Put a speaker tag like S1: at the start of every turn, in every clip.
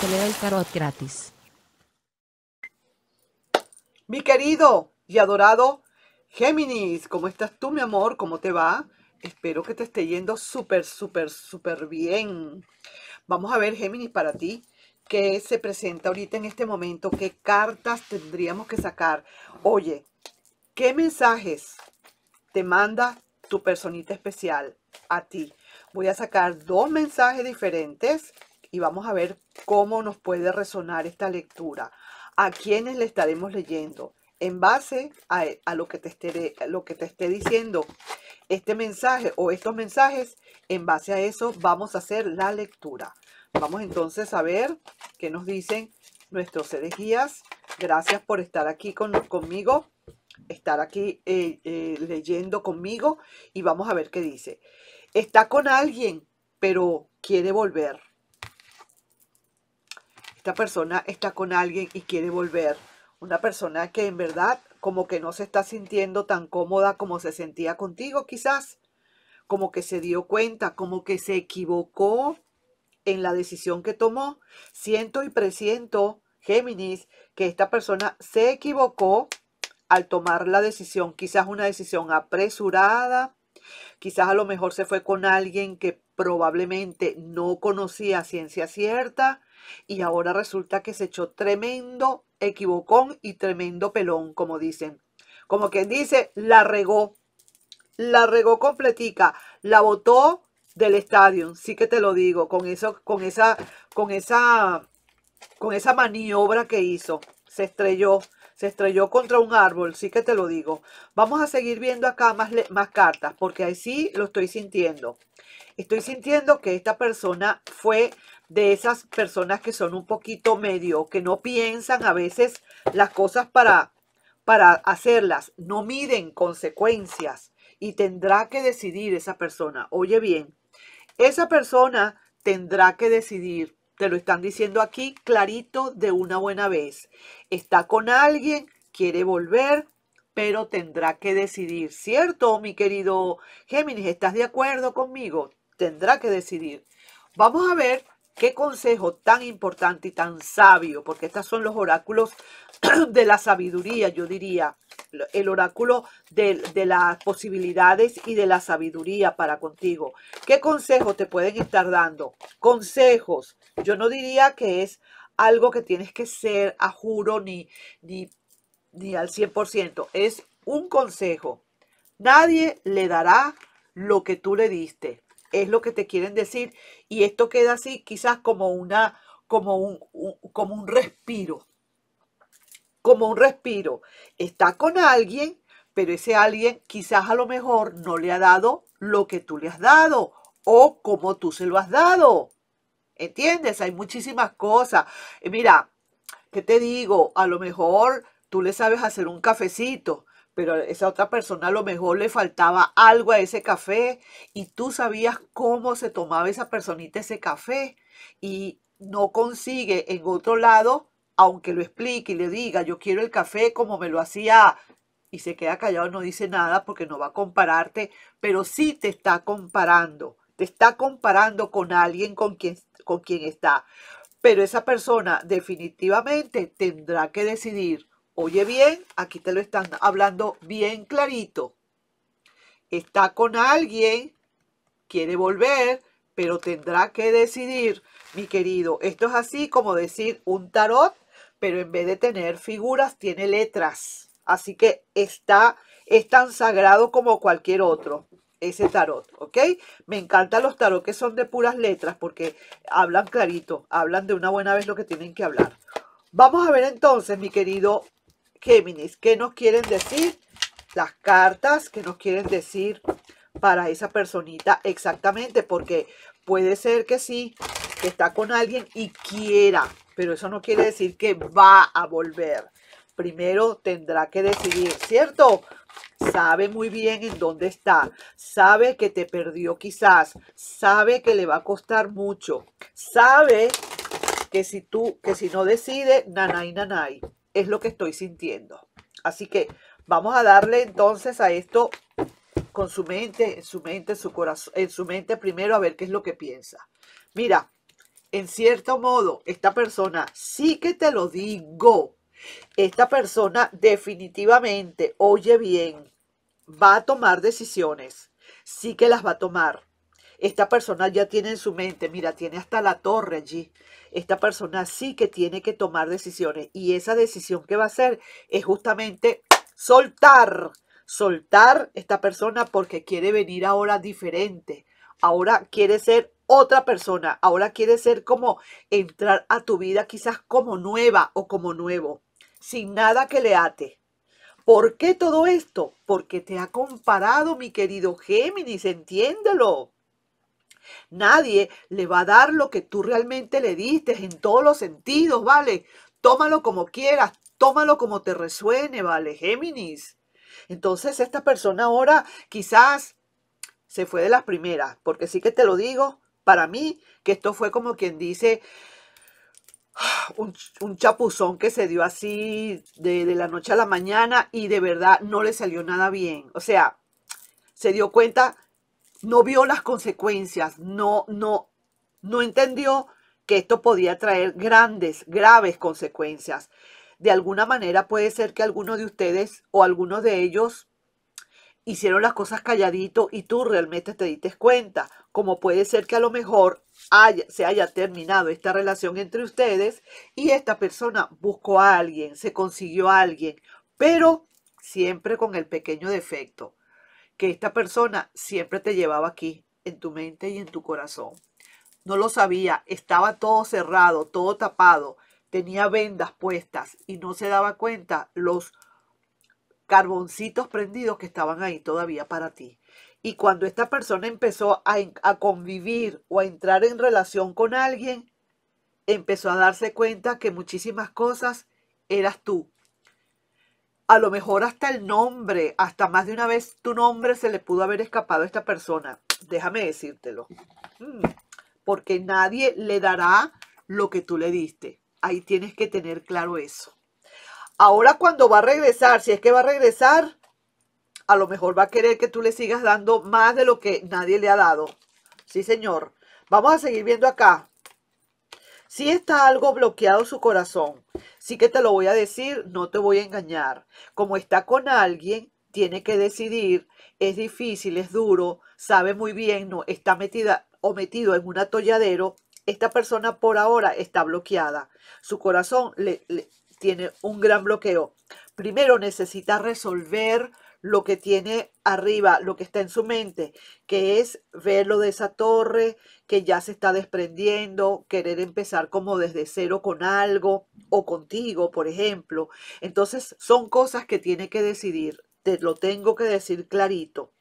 S1: te da el tarot gratis. Mi querido y adorado Géminis, ¿cómo estás tú, mi amor? ¿Cómo te va? Espero que te esté yendo súper, súper, súper bien. Vamos a ver, Géminis, para ti, qué se presenta ahorita en este momento, qué cartas tendríamos que sacar. Oye, ¿qué mensajes te manda tu personita especial a ti? Voy a sacar dos mensajes diferentes y vamos a ver cómo nos puede resonar esta lectura, a quiénes le estaremos leyendo, en base a, lo, que te esté, lo que te esté diciendo este mensaje o estos mensajes, en base a eso vamos a hacer la lectura. Vamos entonces a ver qué nos dicen nuestros seres guías. Gracias por estar aquí conmigo, estar aquí eh, eh, leyendo conmigo y vamos a ver qué dice. Está con alguien, pero quiere volver. Esta persona está con alguien y quiere volver. Una persona que en verdad como que no se está sintiendo tan cómoda como se sentía contigo quizás. Como que se dio cuenta, como que se equivocó en la decisión que tomó. Siento y presiento, Géminis, que esta persona se equivocó al tomar la decisión, quizás una decisión apresurada, quizás a lo mejor se fue con alguien que probablemente no conocía ciencia cierta, y ahora resulta que se echó tremendo equivocón y tremendo pelón, como dicen. Como quien dice, la regó. La regó completica. La botó del estadio. Sí que te lo digo. Con eso, con esa, con esa, con esa maniobra que hizo. Se estrelló. Se estrelló contra un árbol, sí que te lo digo. Vamos a seguir viendo acá más, más cartas, porque ahí sí lo estoy sintiendo. Estoy sintiendo que esta persona fue de esas personas que son un poquito medio, que no piensan a veces las cosas para, para hacerlas, no miden consecuencias y tendrá que decidir esa persona. Oye bien, esa persona tendrá que decidir te lo están diciendo aquí clarito de una buena vez. Está con alguien, quiere volver, pero tendrá que decidir, ¿cierto, mi querido Géminis? ¿Estás de acuerdo conmigo? Tendrá que decidir. Vamos a ver Qué consejo tan importante y tan sabio, porque estos son los oráculos de la sabiduría, yo diría, el oráculo de, las posibilidades y de la sabiduría para contigo. ¿Qué consejo te pueden estar dando? Consejos. Yo no diría que es algo que tienes que ser a juro ni, ni, ni al 100%. Es un consejo. Nadie le dará lo que tú le diste es lo que te quieren decir. Y esto queda así quizás como, una, como, un, como un respiro. Como un respiro. Está con alguien, pero ese alguien quizás a lo mejor no le ha dado lo que tú le has dado o como tú se lo has dado. ¿Entiendes? Hay muchísimas cosas. Mira, ¿qué te digo? A lo mejor tú le sabes hacer un cafecito pero esa otra persona a lo mejor le faltaba algo a ese café y tú sabías cómo se tomaba esa personita ese café y no consigue en otro lado, aunque lo explique y le diga, yo quiero el café como me lo hacía y se queda callado, no dice nada porque no va a compararte, pero sí te está comparando, te está comparando con alguien con quien, con quien está. Pero esa persona definitivamente tendrá que decidir Oye bien, aquí te lo están hablando bien clarito. Está con alguien, quiere volver, pero tendrá que decidir, mi querido. Esto es así como decir un tarot, pero en vez de tener figuras, tiene letras. Así que está, es tan sagrado como cualquier otro, ese tarot, ¿ok? Me encantan los tarot que son de puras letras porque hablan clarito, hablan de una buena vez lo que tienen que hablar. Vamos a ver entonces, mi querido Géminis, ¿qué nos quieren decir las cartas? ¿Qué nos quieren decir para esa personita exactamente? Porque puede ser que sí, que está con alguien y quiera, pero eso no quiere decir que va a volver. Primero tendrá que decidir, ¿cierto? Sabe muy bien en dónde está, sabe que te perdió quizás, sabe que le va a costar mucho, sabe que si tú, que si no decide, nanay, nanay es lo que estoy sintiendo. Así que vamos a darle entonces a esto con su mente, en su mente, su corazón, en su mente primero a ver qué es lo que piensa. Mira, en cierto modo, esta persona, sí que te lo digo, esta persona definitivamente, oye bien, va a tomar decisiones, sí que las va a tomar. Esta persona ya tiene en su mente, mira, tiene hasta la torre allí, esta persona sí que tiene que tomar decisiones y esa decisión que va a hacer es justamente soltar, soltar esta persona porque quiere venir ahora diferente, ahora quiere ser otra persona, ahora quiere ser como entrar a tu vida quizás como nueva o como nuevo, sin nada que le ate. ¿Por qué todo esto? Porque te ha comparado, mi querido Géminis, entiéndelo. Nadie le va a dar lo que tú realmente le diste en todos los sentidos, ¿vale? Tómalo como quieras, tómalo como te resuene, ¿vale? Géminis. Entonces esta persona ahora quizás se fue de las primeras, porque sí que te lo digo, para mí, que esto fue como quien dice un, chapuzón que se dio así de, de la noche a la mañana y de verdad no le salió nada bien. O sea, se dio cuenta no vio las consecuencias, no, no, no entendió que esto podía traer grandes, graves consecuencias. De alguna manera puede ser que alguno de ustedes o alguno de ellos hicieron las cosas calladito y tú realmente te diste cuenta, como puede ser que a lo mejor haya, se haya terminado esta relación entre ustedes y esta persona buscó a alguien, se consiguió a alguien, pero siempre con el pequeño defecto que esta persona siempre te llevaba aquí, en tu mente y en tu corazón. No lo sabía, estaba todo cerrado, todo tapado, tenía vendas puestas y no se daba cuenta los carboncitos prendidos que estaban ahí todavía para ti. Y cuando esta persona empezó a, convivir o a entrar en relación con alguien, empezó a darse cuenta que muchísimas cosas eras tú, a lo mejor hasta el nombre, hasta más de una vez tu nombre se le pudo haber escapado a esta persona. Déjame decírtelo. Mm, porque nadie le dará lo que tú le diste. Ahí tienes que tener claro eso. Ahora cuando va a regresar, si es que va a regresar, a lo mejor va a querer que tú le sigas dando más de lo que nadie le ha dado. Sí, señor. Vamos a seguir viendo acá. Si está algo bloqueado su corazón, sí que te lo voy a decir, no te voy a engañar. Como está con alguien, tiene que decidir, es difícil, es duro, sabe muy bien, no está metida o metido en un atolladero, esta persona por ahora está bloqueada. Su corazón tiene un gran bloqueo. Primero necesita resolver lo que tiene arriba, lo que está en su mente, que es verlo de esa torre que ya se está desprendiendo, querer empezar como desde cero con algo o contigo, por ejemplo. Entonces son cosas que tiene que decidir, te lo tengo que decir clarito.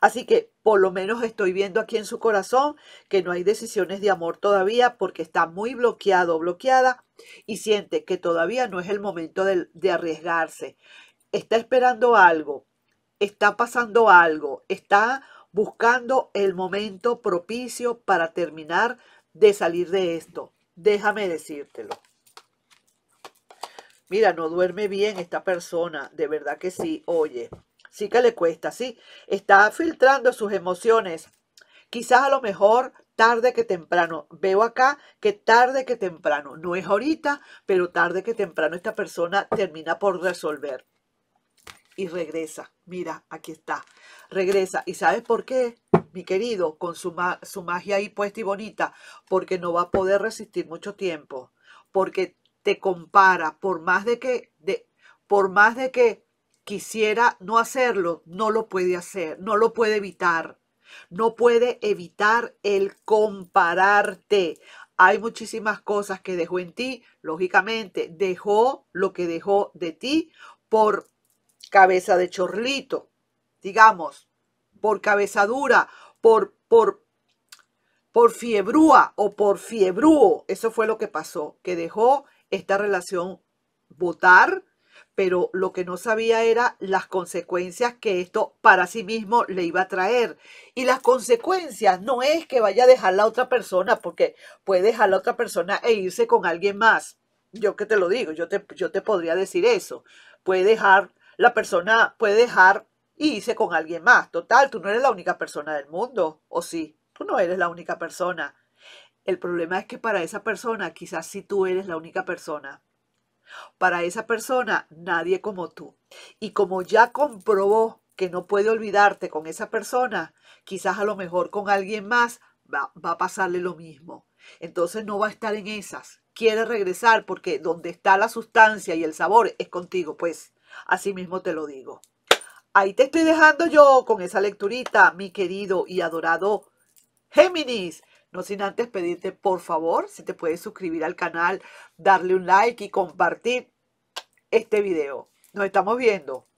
S1: Así que por lo menos estoy viendo aquí en su corazón que no hay decisiones de amor todavía porque está muy bloqueado o bloqueada y siente que todavía no es el momento de, arriesgarse. Está esperando algo está pasando algo, está buscando el momento propicio para terminar de salir de esto. Déjame decírtelo. Mira, no duerme bien esta persona, de verdad que sí, oye, sí que le cuesta, sí, está filtrando sus emociones. Quizás a lo mejor tarde que temprano. Veo acá que tarde que temprano, no es ahorita, pero tarde que temprano esta persona termina por resolver y regresa. Mira, aquí está. Regresa. ¿Y sabes por qué, mi querido? Con su, magia ahí puesta y bonita. Porque no va a poder resistir mucho tiempo. Porque te compara. Por más de que, de, por más de que quisiera no hacerlo, no lo puede hacer. No lo puede evitar. No puede evitar el compararte. Hay muchísimas cosas que dejó en ti. Lógicamente, dejó lo que dejó de ti por cabeza de chorlito, digamos, por cabezadura, por, por, por fiebrúa o por fiebrúo. Eso fue lo que pasó, que dejó esta relación votar, pero lo que no sabía era las consecuencias que esto para sí mismo le iba a traer. Y las consecuencias no es que vaya a dejar la otra persona, porque puede dejar la otra persona e irse con alguien más. Yo que te lo digo, yo te, yo te podría decir eso. Puede dejar la persona puede dejar y irse con alguien más. Total, tú no eres la única persona del mundo, o sí, tú no eres la única persona. El problema es que para esa persona, quizás sí tú eres la única persona. Para esa persona, nadie como tú. Y como ya comprobó que no puede olvidarte con esa persona, quizás a lo mejor con alguien más va, va a pasarle lo mismo. Entonces no va a estar en esas. Quiere regresar porque donde está la sustancia y el sabor es contigo, pues. Así mismo te lo digo. Ahí te estoy dejando yo con esa lecturita, mi querido y adorado Géminis. No sin antes pedirte, por favor, si te puedes suscribir al canal, darle un like y compartir este video. Nos estamos viendo.